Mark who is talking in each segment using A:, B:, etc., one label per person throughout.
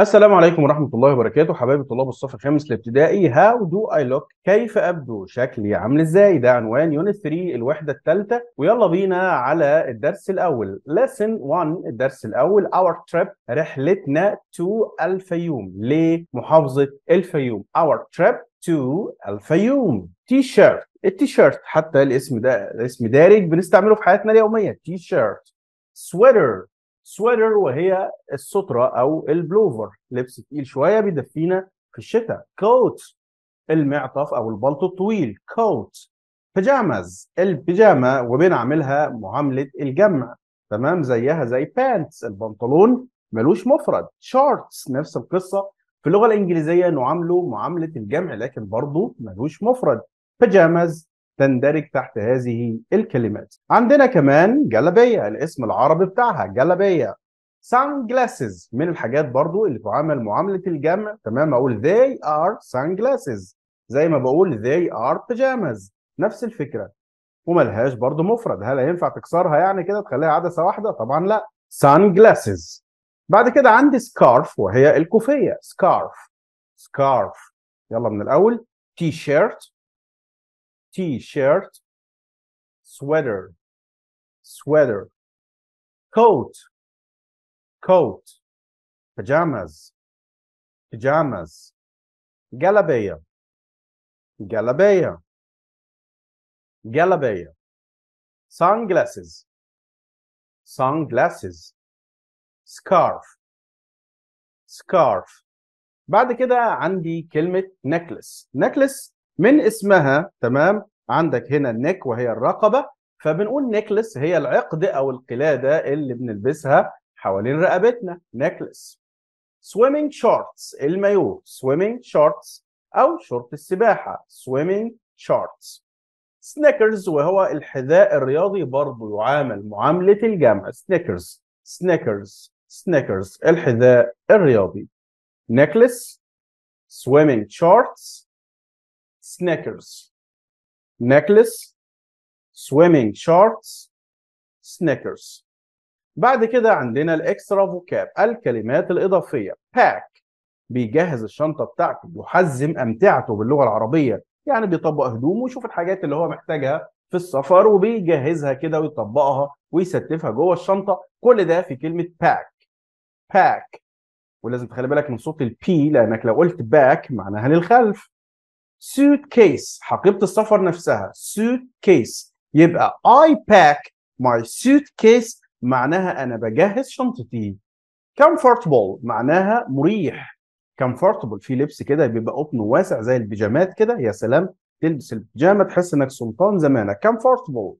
A: السلام عليكم ورحمة الله وبركاته حبايبي طلاب الصف الخامس الابتدائي هاو دو اي لوك كيف أبدو شكلي عامل ازاي ده عنوان يونت 3 الوحدة الثالثة ويلا بينا على الدرس الأول lesson 1 الدرس الأول our trip رحلتنا to الفيوم لمحافظة الفيوم our trip to الفيوم تي شيرت التي شيرت حتى الاسم ده اسم دارج بنستعمله في حياتنا اليومية تي شيرت sweater سويتر وهي السترة أو البلوفر لبس تقيل شوية بيدفينا في الشتاء كوت المعطف أو البلطو الطويل كوت بيجامز البيجامة وبنعملها معاملة الجمع تمام زيها زي بانتس البنطلون ملوش مفرد شورتس نفس القصة في اللغة الإنجليزية نعامله معاملة الجمع لكن برضه ملوش مفرد بيجامز تندرج تحت هذه الكلمات عندنا كمان جلابية الاسم العربي بتاعها جلابية sunglasses من الحاجات برضو اللي تعامل معاملة الجمع تمام أقول they are sunglasses زي ما بقول they are pajamas نفس الفكرة وملهاش برضو مفرد هل هينفع تكسرها يعني كده تخليها عدسة واحدة طبعا لا sunglasses بعد كده عندي
B: scarf وهي الكوفية scarf scarf يلا من الأول تي شيرت t-shirt, sweater, sweater, coat, coat, pajamas, pajamas, galabeya, galabeya, galabeya, sunglasses, sunglasses, scarf, scarf. بعد كده عندي كلمة necklace. necklace
A: من اسمها تمام عندك هنا النك وهي الرقبه فبنقول نيكلس هي العقد او القلاده اللي بنلبسها حوالين رقبتنا نيكلس swimming شورتس المايو swimming شورتس او شورت السباحه swimming شورتس سنيكرز وهو الحذاء الرياضي برضه يعامل معامله الجمع سنيكرز سنيكرز سنيكرز الحذاء
B: الرياضي necklace swimming شورتس سنيكرز نيكلس swimming shorts
A: سنيكرز بعد كده عندنا الاكسترا فوكاب الكلمات الاضافيه باك بيجهز الشنطه بتاعته بيحزم امتعته باللغه العربيه يعني بيطبق هدومه ويشوف الحاجات اللي هو محتاجها في السفر وبيجهزها كده ويطبقها ويستفها جوه الشنطه كل ده في كلمه باك باك ولازم تخلي بالك من صوت البي لانك لو قلت باك معناها للخلف سوت كيس حقيبه السفر نفسها سوت كيس يبقى اي باك ماي سوت كيس معناها انا بجهز شنطتي كومفورتبل معناها مريح كومفورتبل في لبس كده بيبقى قطن واسع زي البيجامات كده يا سلام تلبس البيجامه تحس انك سلطان زمانك كومفورتبل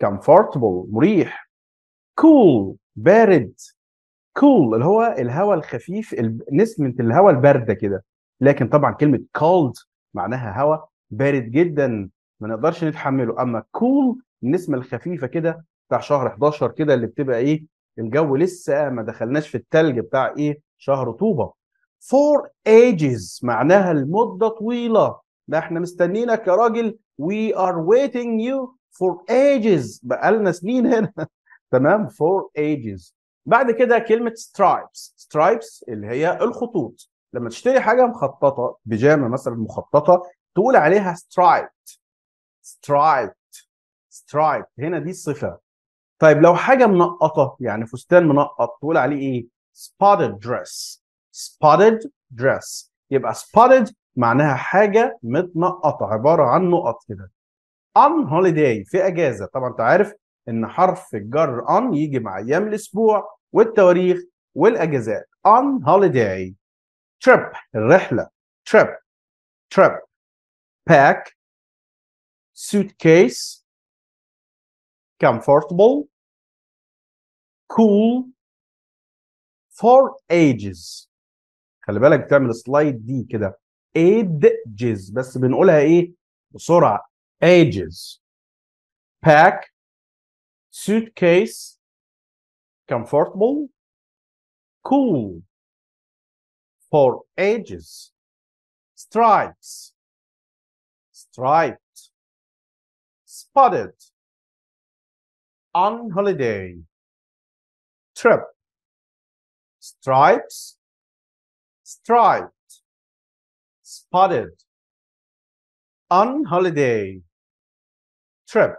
A: كومفورتبل مريح cool بارد cool اللي هو الهواء الخفيف نسمه الهواء البارده كده لكن طبعا كلمه كولد معناها هواء بارد جدا ما نقدرش نتحمله اما كول النسمه الخفيفه كده بتاع شهر 11 كده اللي بتبقى ايه الجو لسه ما دخلناش في التلج بتاع ايه شهر طوبه فور ايجز معناها المده طويله ده احنا مستنينك يا راجل وي ار ويتنج يو فور ايجز بقالنا سنين هنا تمام فور ايجز بعد كده كلمه سترايبس سترايبس اللي هي الخطوط لما تشتري حاجه مخططه بيجامه مثلا مخططه تقول عليها striped striped striped هنا دي صفه طيب لو حاجه منقطه يعني فستان منقط تقول عليه ايه سبوتد دريس سبوتد دريس يبقى سبوتد معناها حاجه متنقطه عباره عن نقط كده on holiday في اجازه طبعا انت عارف ان حرف الجر on يجي مع ايام الاسبوع والتواريخ والاجازات
B: on holiday trip الرحلة trip trip pack suitcase comfortable cool for ages خلي بالك بتعمل سلايد دي كده ages بس بنقولها ايه بسرعة ages pack suitcase comfortable cool for ages stripes striped spotted on holiday trip stripes striped spotted on holiday trip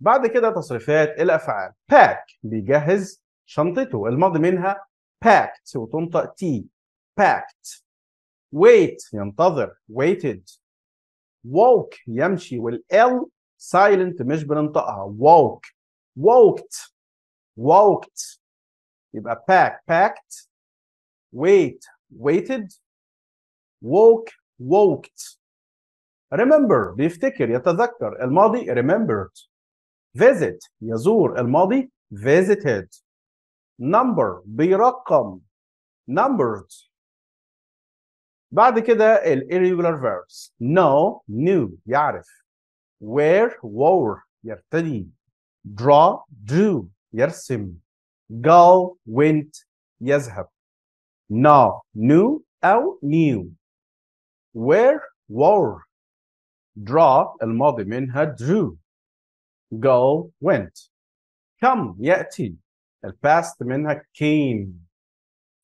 B: بعد كده تصريفات الافعال pack بيجهز شنطته الماضي منها
A: packed وتنطق تي packed wait ينتظر waited
B: walk يمشي والال silent مش بننطقها walk walked walked يبقى pack packed wait waited walk walked remember بيفتكر يتذكر الماضي remembered
A: visit يزور الماضي visited number بيرقم numbers بعد كده ال irregular verbs know knew يعرف where wore يرتدي draw drew يرسم go went يذهب
B: no knew أو new where wore draw الماضي منها drew go went come يأتي الباست منها كين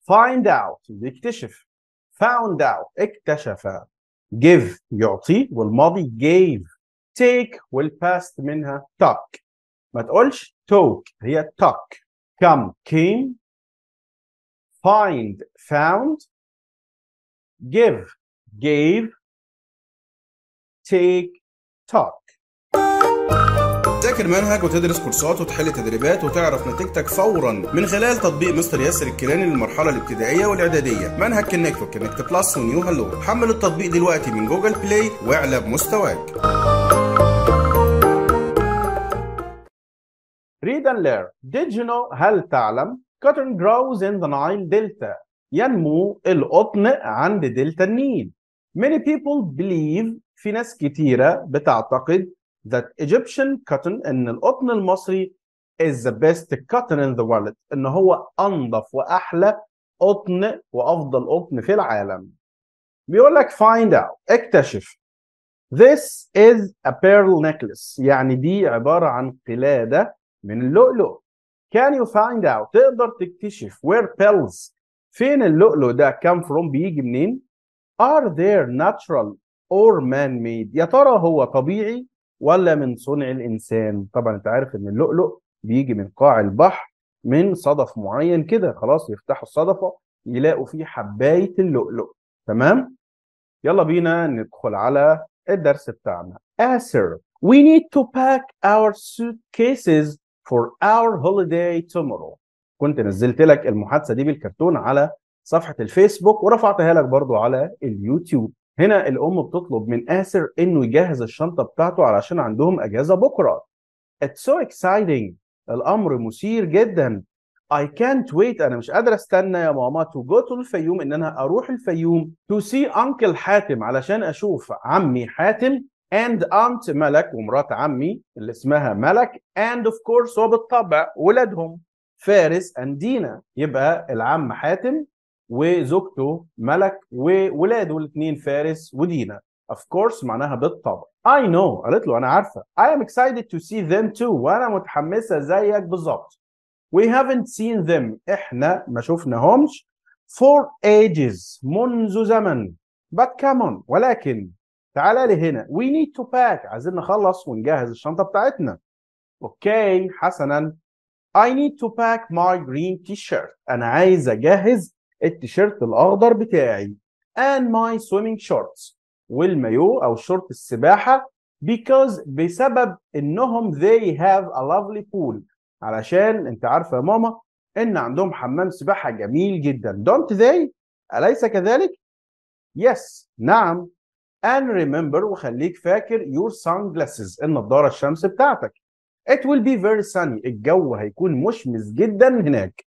A: فايند اوت بيكتشف فاوند اوت اكتشف جيف يعطي والماضي جيف تيك والباست منها تاك
B: ما تقولش توك هي تاك كم كين فايند فاوند جيف جيف تيك تاك تذاكر منهج
A: وتدرس كورسات وتحل تدريبات وتعرف نتيجتك فورا من خلال تطبيق مستر ياسر الكيلاني للمرحله الابتدائيه والاعداديه منهج كونكت وكونكت بلس ونيو هالو حمل التطبيق دلوقتي من جوجل بلاي واعلى بمستواك Read and learn. Did you know هل تعلم cotton grows in the Nile Delta ينمو القطن عند دلتا النيل. Many people believe في ناس كتيرة بتعتقد that Egyptian cotton ان القطن المصري is the best cotton in the world ان هو انضف واحلى قطن وافضل قطن في العالم بيقول لك find out اكتشف this is a pearl necklace يعني دي عبارة عن قلادة من اللؤلؤ can you find out تقدر تكتشف where pearls فين اللؤلؤ ده come from بيجي منين are there natural or man made يا ترى هو طبيعي ولا من صنع الانسان طبعا انت عارف ان اللؤلؤ بيجي من قاع البحر من صدف معين كده خلاص يفتحوا الصدفه يلاقوا فيه حبايه اللؤلؤ تمام يلا بينا ندخل على الدرس بتاعنا آسر we need to pack our suitcases for our holiday tomorrow كنت نزلت لك المحادثه دي بالكرتون على صفحه الفيسبوك ورفعتها لك برضو على اليوتيوب هنا الام بتطلب من آسر انه يجهز الشنطه بتاعته علشان عندهم اجازه بكره. It's so exciting الامر مثير جدا. I can't wait انا مش قادر استنى يا ماما to go to الفيوم ان انا اروح الفيوم to see uncle حاتم علشان اشوف عمي حاتم and aunt ملك ومرات عمي اللي اسمها ملك and of course وبالطبع ولادهم فارس اندينا يبقى العم حاتم وزوجته ملك وولاده الاثنين فارس ودينا of course معناها بالطبع I know قالت له انا عارفه I am excited to see them too وانا متحمسه زيك بالظبط We haven't seen them احنا ما شفناهمش for ages منذ زمن but come on ولكن تعالى لي هنا we need to pack عايزين نخلص ونجهز الشنطه بتاعتنا اوكي حسنا I need to pack my green t-shirt انا عايز اجهز التيشيرت الاخضر بتاعي and my swimming shorts والمايو او شورت السباحه because بسبب انهم they have a lovely pool علشان انت عارفه يا ماما ان عندهم حمام سباحه جميل جدا don't they اليس كذلك yes نعم and remember وخليك فاكر your sunglasses النضاره الشمس بتاعتك it will be very sunny الجو هيكون مشمس جدا هناك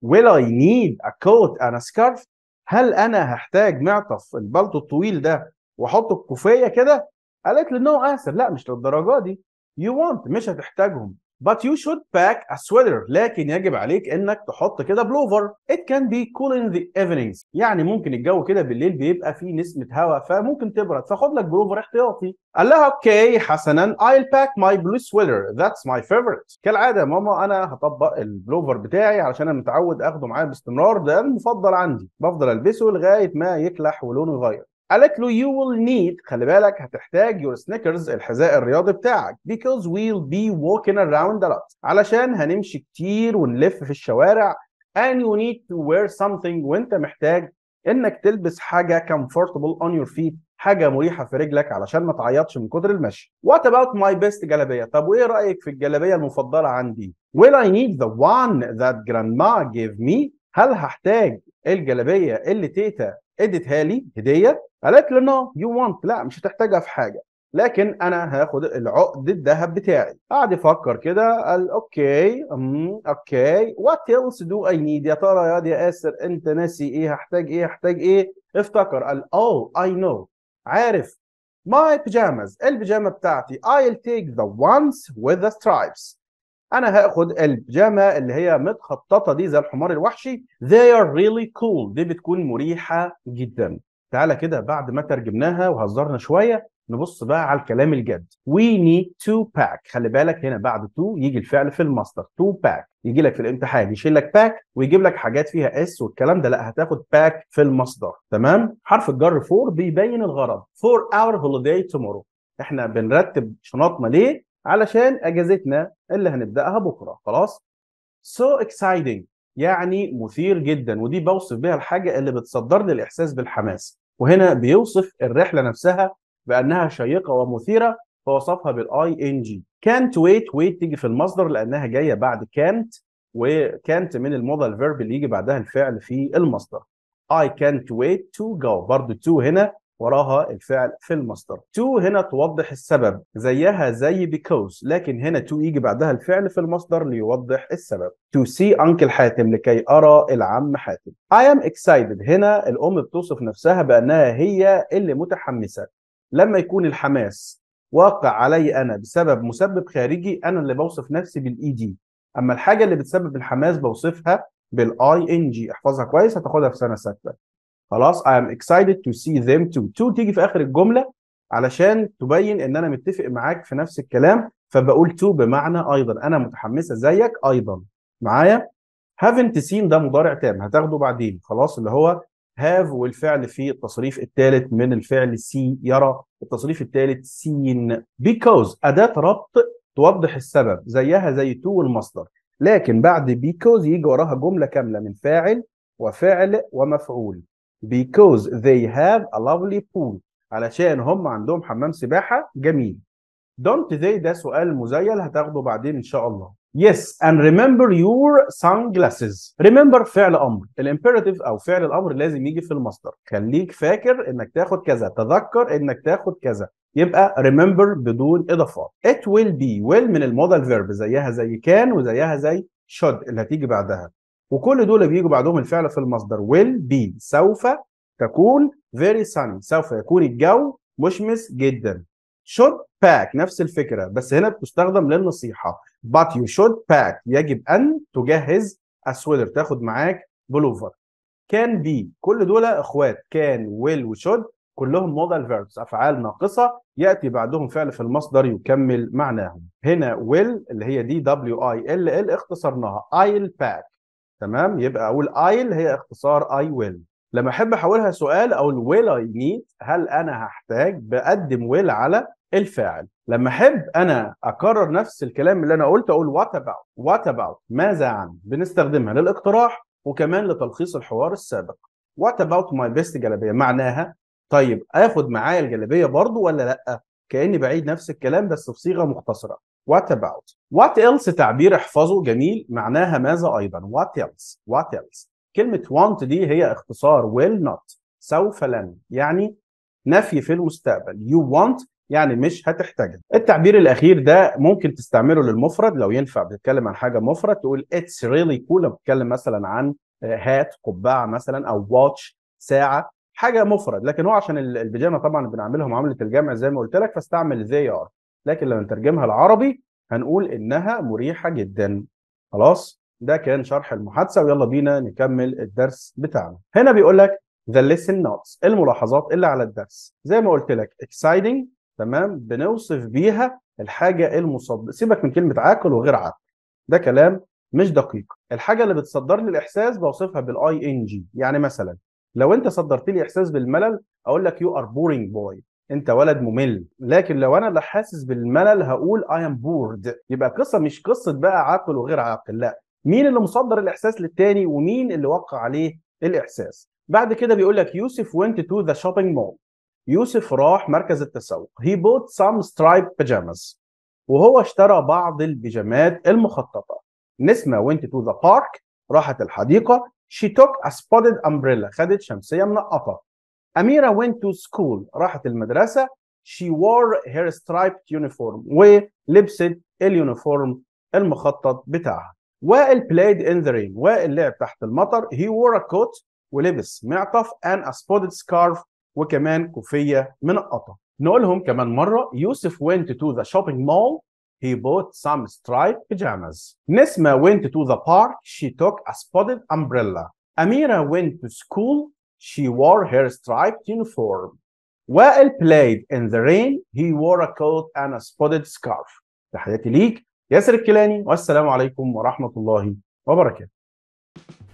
A: will I need a coat and a scarf هل انا هحتاج معطف البلطو الطويل ده واحطه في كوفيه كده قالت له نو no لا مش للدرجه دي يو want مش هتحتاجهم But you should pack a sweater لكن يجب عليك انك تحط كده بلوفر It can be cool in the evenings يعني ممكن الجو كده بالليل بيبقى فيه نسمة هواء فممكن تبرد فخد لك بلوفر احتياطي قال لها اوكي حسنا I'll pack my blue sweater that's my favorite كالعادة ماما انا هطبق البلوفر بتاعي علشان انا متعود اخده معايا باستمرار ده المفضل عندي بفضل البسه لغاية ما يكلح ولونه يغير قالت له you will need خلي بالك هتحتاج your sneakers الحذاء الرياضي بتاعك because we'll be walking around a lot علشان هنمشي كتير ونلف في الشوارع and you need to wear something وانت محتاج انك تلبس حاجه comfortable on your feet حاجه مريحه في رجلك علشان ما تعيطش من كتر المشي what about my best جلابيه طب وايه رايك في الجلابيه المفضله عندي will I need the one that grandma gave me هل هحتاج الجلابيه اللي تيتا اديتها لي هديه قالت له نو يو وانت لا مش هتحتاجها في حاجه لكن انا هاخد العقد الذهب بتاعي قعد يفكر كده قال اوكي امم اوكي وات ايلس دو اي نيد يا ترى يا دي ياسر انت ناسي ايه هحتاج ايه هحتاج ايه افتكر قال او اي نو عارف ماي بيجامز البيجامه بتاعتي I'll take the ones with the stripes انا هاخد البيجامه اللي هي متخططه دي زي الحمار الوحشي they are really cool دي بتكون مريحه جدا تعالى كده بعد ما ترجمناها وهزرنا شويه نبص بقى على الكلام الجد we need to pack خلي بالك هنا بعد تو يجي الفعل في المصدر تو باك يجي لك في الامتحان يشيل لك باك ويجيب لك حاجات فيها اس والكلام ده لا هتاخد باك في المصدر تمام حرف الجر فور بيبين الغرض فور اور هوليداي tomorrow احنا بنرتب شنطنا ليه علشان اجازتنا اللي هنبداها بكره خلاص so exciting يعني مثير جدا ودي بوصف بيها الحاجه اللي بتصدر لي الاحساس بالحماس وهنا بيوصف الرحله نفسها بانها شيقه ومثيره فوصفها بالاي ان جي كانت ويت ويت تيجي في المصدر لانها جايه بعد كانت وكانت من المودال فيرب اللي يجي بعدها الفعل في المصدر I can't wait to go برضو تو هنا وراها الفعل في المصدر تو هنا توضح السبب زيها زي because لكن هنا تو يجي بعدها الفعل في المصدر ليوضح السبب to see انكل حاتم لكي ارى العم حاتم I am excited هنا الام بتوصف نفسها بانها هي اللي متحمسه لما يكون الحماس واقع علي انا بسبب مسبب خارجي انا اللي بوصف نفسي بالاي دي e اما الحاجه اللي بتسبب الحماس بوصفها بالاي ان جي احفظها كويس هتاخدها في سنه سته خلاص I am excited to see them too to تيجي في اخر الجمله علشان تبين ان انا متفق معاك في نفس الكلام فبقول to بمعنى ايضا انا متحمسه زيك ايضا معايا haven't seen ده مضارع تام هتاخده بعدين خلاص اللي هو هاف والفعل في التصريف الثالث من الفعل سي يرى التصريف الثالث سين because أداة ربط توضح السبب زيها زي تو والمصدر لكن بعد because يجي وراها جملة كاملة من فاعل وفعل ومفعول because they have a lovely pool علشان هم عندهم حمام سباحة جميل don't they ده سؤال مزيل هتاخده بعدين إن شاء الله Yes and remember your sunglasses. Remember فعل أمر. الامبيراتيف أو فعل الأمر لازم يجي في المصدر. خليك فاكر إنك تاخد كذا، تذكر إنك تاخد كذا. يبقى remember بدون إضافات. It will be will من المودال فيرب زيها زي كان وزيها زي should اللي هتيجي بعدها. وكل دول بيجوا بعدهم الفعل في المصدر will be سوف تكون very sunny سوف يكون الجو مشمس جدا should pack نفس الفكره بس هنا بتستخدم للنصيحه but you should pack يجب ان تجهز السويتر تاخد معاك بلوفر can be كل دول اخوات can will وشود كلهم modal verbs افعال ناقصه ياتي بعدهم فعل في المصدر يكمل معناهم هنا will اللي هي دي دبليو i ال ال اختصرناها I'll pack تمام يبقى اقول ايل هي اختصار اي ويل لما احب احولها سؤال اقول ويل اي نيد هل انا هحتاج بقدم ويل على الفاعل لما احب انا اكرر نفس الكلام اللي انا قلته اقول وات اباوت وات اباوت ماذا عن بنستخدمها للاقتراح وكمان لتلخيص الحوار السابق وات اباوت ماي بيست جلابيه معناها طيب اخد معايا الجلابيه برضو ولا لا كاني بعيد نفس الكلام بس بصيغه مختصره وات اباوت وات ايلس تعبير احفظه جميل معناها ماذا ايضا وات ايلس وات ايلس كلمه want دي هي اختصار ويل نوت سوف لن يعني نفي في المستقبل يو want يعني مش هتحتاجها التعبير الاخير ده ممكن تستعمله للمفرد لو ينفع بتتكلم عن حاجه مفرد تقول اتس ريلي كول لو بتتكلم مثلا عن هات قبعه مثلا او واتش ساعه حاجه مفرد لكن هو عشان البيجامه طبعا بنعملها معامله الجمع زي ما قلت لك فاستعمل they are لكن لما نترجمها العربي هنقول انها مريحه جدا خلاص ده كان شرح المحادثه ويلا بينا نكمل الدرس بتاعنا هنا بيقول لك ذا ليسن نوتس الملاحظات اللي على الدرس زي ما قلت لك اكسايدنج تمام بنوصف بيها الحاجه المصدر سيبك من كلمه عاقل وغير عاقل ده كلام مش دقيق الحاجه اللي بتصدر لي الاحساس بوصفها بالاي ان جي يعني مثلا لو انت صدرت لي احساس بالملل اقول لك يو ار بورينج بوي انت ولد ممل لكن لو انا اللي حاسس بالملل هقول اي ام بورد يبقى القصه مش قصه بقى عاقل وغير عاقل لا مين اللي مصدر الاحساس للتاني ومين اللي وقع عليه الاحساس بعد كده بيقول لك يوسف went to the shopping mall يوسف راح مركز التسوق he bought some striped pajamas وهو اشترى بعض البيجامات المخططه نسمه went to the park راحت الحديقه she took a spotted umbrella خدت شمسيه منقطه Amira went to school راحت المدرسة she wore her striped uniform ولبست اليونيفورم المخطط بتاعها وائل played in the rain وائل لعب تحت المطر he wore a coat ولبس معطف and a spotted scarf وكمان كوفية من القطن نقولهم كمان مرة يوسف went to the shopping mall he bought some striped pajamas Nisma went to the park she took a spotted umbrella Amira went to school she wore her striped uniform. While played in the rain, he wore a coat and a spotted scarf. تحياتي ليك ياسر الكيلاني والسلام عليكم ورحمة الله وبركاته.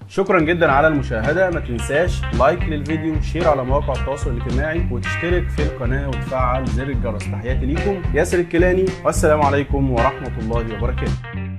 A: شكرا جدا على المشاهدة ما تنساش لايك للفيديو شير على مواقع التواصل الاجتماعي وتشترك في القناة وتفعل زر الجرس تحياتي ليكم ياسر الكيلاني والسلام عليكم ورحمة الله وبركاته